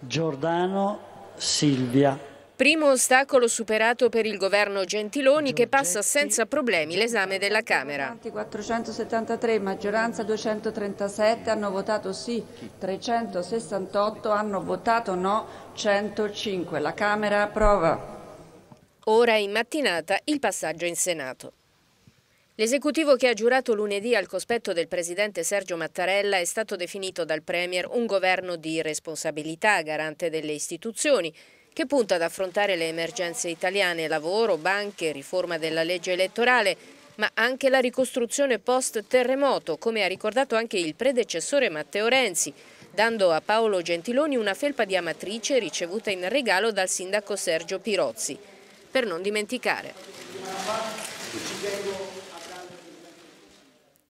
Giordano Silvia. Primo ostacolo superato per il governo Gentiloni che passa senza problemi l'esame della Camera. 473, maggioranza 237, hanno votato sì 368, hanno votato no 105. La Camera approva. Ora in mattinata il passaggio in Senato. L'esecutivo che ha giurato lunedì al cospetto del presidente Sergio Mattarella è stato definito dal Premier un governo di responsabilità, garante delle istituzioni, che punta ad affrontare le emergenze italiane, lavoro, banche, riforma della legge elettorale, ma anche la ricostruzione post-terremoto, come ha ricordato anche il predecessore Matteo Renzi, dando a Paolo Gentiloni una felpa di amatrice ricevuta in regalo dal sindaco Sergio Pirozzi. Per non dimenticare.